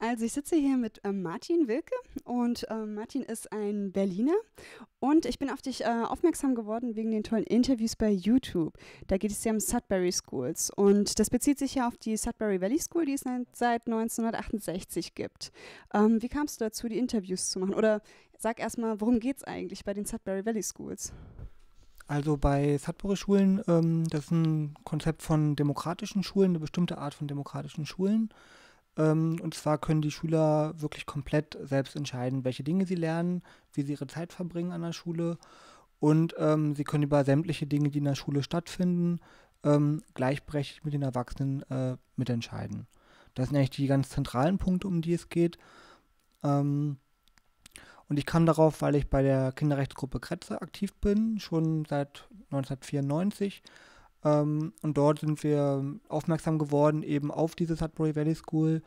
Also ich sitze hier mit ähm, Martin Wilke und ähm, Martin ist ein Berliner und ich bin auf dich äh, aufmerksam geworden wegen den tollen Interviews bei YouTube. Da geht es ja um Sudbury Schools und das bezieht sich ja auf die Sudbury Valley School, die es seit 1968 gibt. Ähm, wie kamst du dazu, die Interviews zu machen? Oder sag erstmal, worum geht es eigentlich bei den Sudbury Valley Schools? Also bei Sudbury-Schulen, ähm, das ist ein Konzept von demokratischen Schulen, eine bestimmte Art von demokratischen Schulen. Ähm, und zwar können die Schüler wirklich komplett selbst entscheiden, welche Dinge sie lernen, wie sie ihre Zeit verbringen an der Schule. Und ähm, sie können über sämtliche Dinge, die in der Schule stattfinden, ähm, gleichberechtigt mit den Erwachsenen äh, mitentscheiden. Das sind eigentlich die ganz zentralen Punkte, um die es geht. Ähm, und ich kam darauf, weil ich bei der Kinderrechtsgruppe Kretze aktiv bin, schon seit 1994. Ähm, und dort sind wir aufmerksam geworden eben auf diese Sudbury Valley School,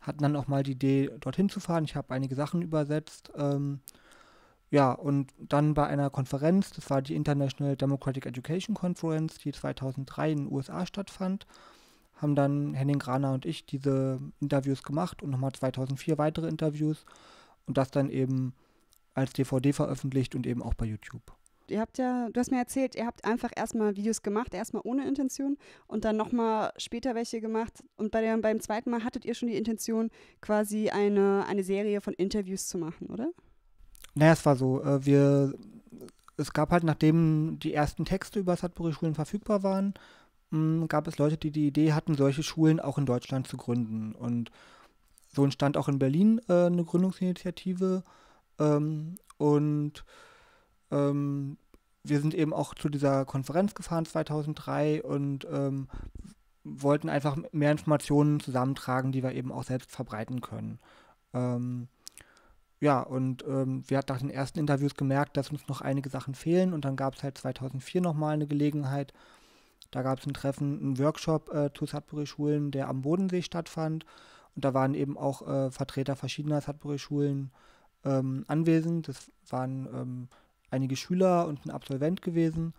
hatten dann auch mal die Idee, dorthin zu fahren. Ich habe einige Sachen übersetzt. Ähm, ja, und dann bei einer Konferenz, das war die International Democratic Education Conference, die 2003 in den USA stattfand, haben dann Henning Graner und ich diese Interviews gemacht und nochmal 2004 weitere Interviews und das dann eben als DVD veröffentlicht und eben auch bei YouTube. Ihr habt ja, du hast mir erzählt, ihr habt einfach erstmal Videos gemacht, erstmal ohne Intention und dann nochmal später welche gemacht. Und bei dem, beim zweiten Mal hattet ihr schon die Intention, quasi eine, eine Serie von Interviews zu machen, oder? Naja, es war so. Äh, wir, es gab halt, nachdem die ersten Texte über Sudbury-Schulen verfügbar waren, mm, gab es Leute, die die Idee hatten, solche Schulen auch in Deutschland zu gründen. Und so entstand auch in Berlin äh, eine Gründungsinitiative. Ähm, und ähm, wir sind eben auch zu dieser Konferenz gefahren 2003 und ähm, wollten einfach mehr Informationen zusammentragen, die wir eben auch selbst verbreiten können. Ähm, ja, und ähm, wir hatten nach den ersten Interviews gemerkt, dass uns noch einige Sachen fehlen und dann gab es halt 2004 nochmal eine Gelegenheit. Da gab es ein Treffen, einen Workshop äh, zu Sudbury-Schulen, der am Bodensee stattfand. Und da waren eben auch äh, Vertreter verschiedener Sudbury-Schulen ähm, anwesend. Das waren ähm, einige Schüler und ein Absolvent gewesen,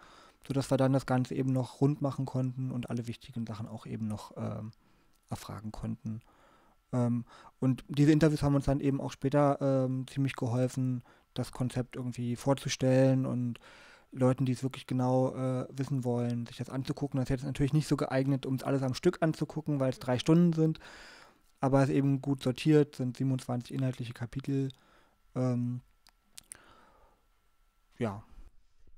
sodass wir dann das Ganze eben noch rund machen konnten und alle wichtigen Sachen auch eben noch ähm, erfragen konnten. Ähm, und diese Interviews haben uns dann eben auch später ähm, ziemlich geholfen, das Konzept irgendwie vorzustellen und Leuten, die es wirklich genau äh, wissen wollen, sich das anzugucken. Das ist jetzt natürlich nicht so geeignet, um es alles am Stück anzugucken, weil es drei Stunden sind, aber es ist eben gut sortiert, sind 27 inhaltliche Kapitel ähm, ja.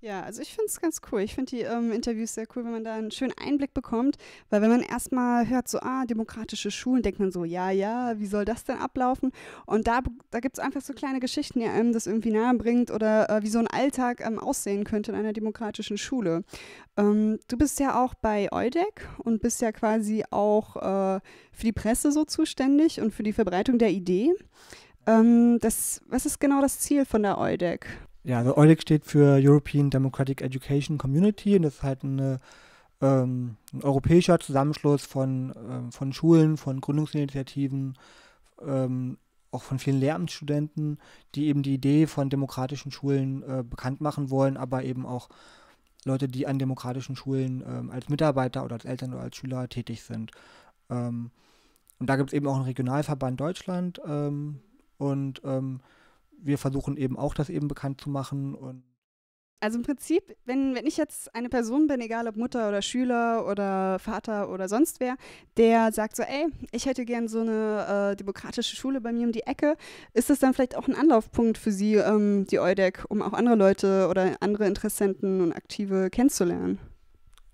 Ja, also ich finde es ganz cool. Ich finde die ähm, Interviews sehr cool, wenn man da einen schönen Einblick bekommt. Weil wenn man erstmal hört, so, ah, demokratische Schulen, denkt man so, ja, ja, wie soll das denn ablaufen? Und da, da gibt es einfach so kleine Geschichten, die einem das irgendwie nahe bringt oder äh, wie so ein Alltag ähm, aussehen könnte in einer demokratischen Schule. Ähm, du bist ja auch bei EUDEC und bist ja quasi auch äh, für die Presse so zuständig und für die Verbreitung der Idee. Ähm, das, was ist genau das Ziel von der EUDEC? Ja, also EUDIC steht für European Democratic Education Community und das ist halt eine, ähm, ein europäischer Zusammenschluss von, ähm, von Schulen, von Gründungsinitiativen, ähm, auch von vielen Lehramtsstudenten, die eben die Idee von demokratischen Schulen äh, bekannt machen wollen, aber eben auch Leute, die an demokratischen Schulen ähm, als Mitarbeiter oder als Eltern oder als Schüler tätig sind. Ähm, und da gibt es eben auch einen Regionalverband Deutschland ähm, und ähm, wir versuchen eben auch, das eben bekannt zu machen und also im Prinzip, wenn, wenn ich jetzt eine Person bin, egal ob Mutter oder Schüler oder Vater oder sonst wer, der sagt so, ey, ich hätte gern so eine äh, demokratische Schule bei mir um die Ecke, ist das dann vielleicht auch ein Anlaufpunkt für Sie, ähm, die EUDEC, um auch andere Leute oder andere Interessenten und Aktive kennenzulernen?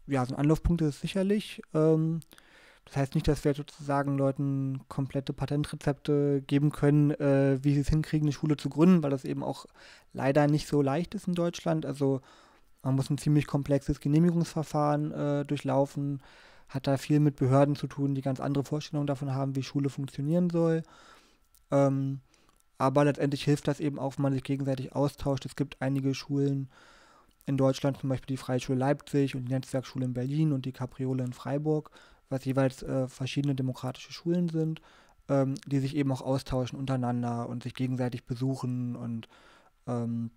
Ja, so ein Anlaufpunkt ist sicherlich. Ähm, das heißt nicht, dass wir sozusagen Leuten komplette Patentrezepte geben können, äh, wie sie es hinkriegen, eine Schule zu gründen, weil das eben auch leider nicht so leicht ist in Deutschland. Also man muss ein ziemlich komplexes Genehmigungsverfahren äh, durchlaufen, hat da viel mit Behörden zu tun, die ganz andere Vorstellungen davon haben, wie Schule funktionieren soll. Ähm, aber letztendlich hilft das eben auch, wenn man sich gegenseitig austauscht. Es gibt einige Schulen in Deutschland, zum Beispiel die Freischule Leipzig und die Netzwerkschule in Berlin und die Capriole in Freiburg was jeweils äh, verschiedene demokratische Schulen sind, ähm, die sich eben auch austauschen untereinander und sich gegenseitig besuchen und, ähm,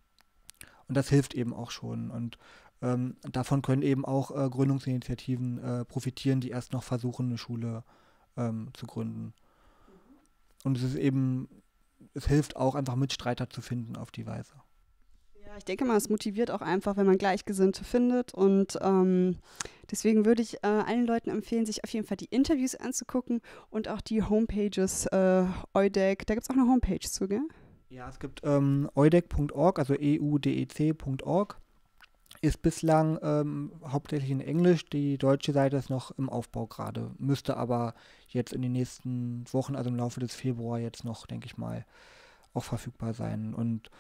und das hilft eben auch schon. Und ähm, davon können eben auch äh, Gründungsinitiativen äh, profitieren, die erst noch versuchen, eine Schule ähm, zu gründen. Und es ist eben, es hilft auch einfach Mitstreiter zu finden auf die Weise. Ja, ich denke mal, es motiviert auch einfach, wenn man Gleichgesinnte findet. Und ähm, deswegen würde ich äh, allen Leuten empfehlen, sich auf jeden Fall die Interviews anzugucken und auch die Homepages äh, Eudec. Da gibt es auch eine Homepage zu, gell? Ja, es gibt ähm, eudec.org, also eudec.org. Ist bislang ähm, hauptsächlich in Englisch. Die deutsche Seite ist noch im Aufbau gerade. Müsste aber jetzt in den nächsten Wochen, also im Laufe des Februar, jetzt noch, denke ich mal, auch verfügbar sein. Und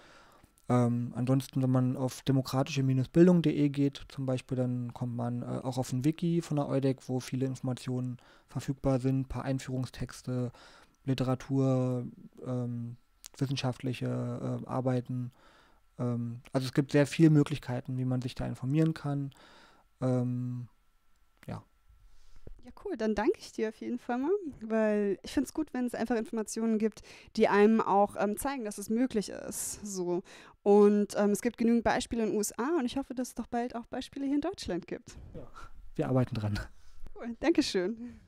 ähm, ansonsten, wenn man auf demokratische-bildung.de geht, zum Beispiel, dann kommt man äh, auch auf ein Wiki von der EUDEC, wo viele Informationen verfügbar sind, ein paar Einführungstexte, Literatur, ähm, wissenschaftliche äh, Arbeiten. Ähm, also es gibt sehr viele Möglichkeiten, wie man sich da informieren kann. Ähm, ja, cool. Dann danke ich dir auf jeden Fall mal, weil ich finde es gut, wenn es einfach Informationen gibt, die einem auch ähm, zeigen, dass es möglich ist. So. Und ähm, es gibt genügend Beispiele in den USA und ich hoffe, dass es doch bald auch Beispiele hier in Deutschland gibt. Ja, wir arbeiten dran. Cool. Dankeschön.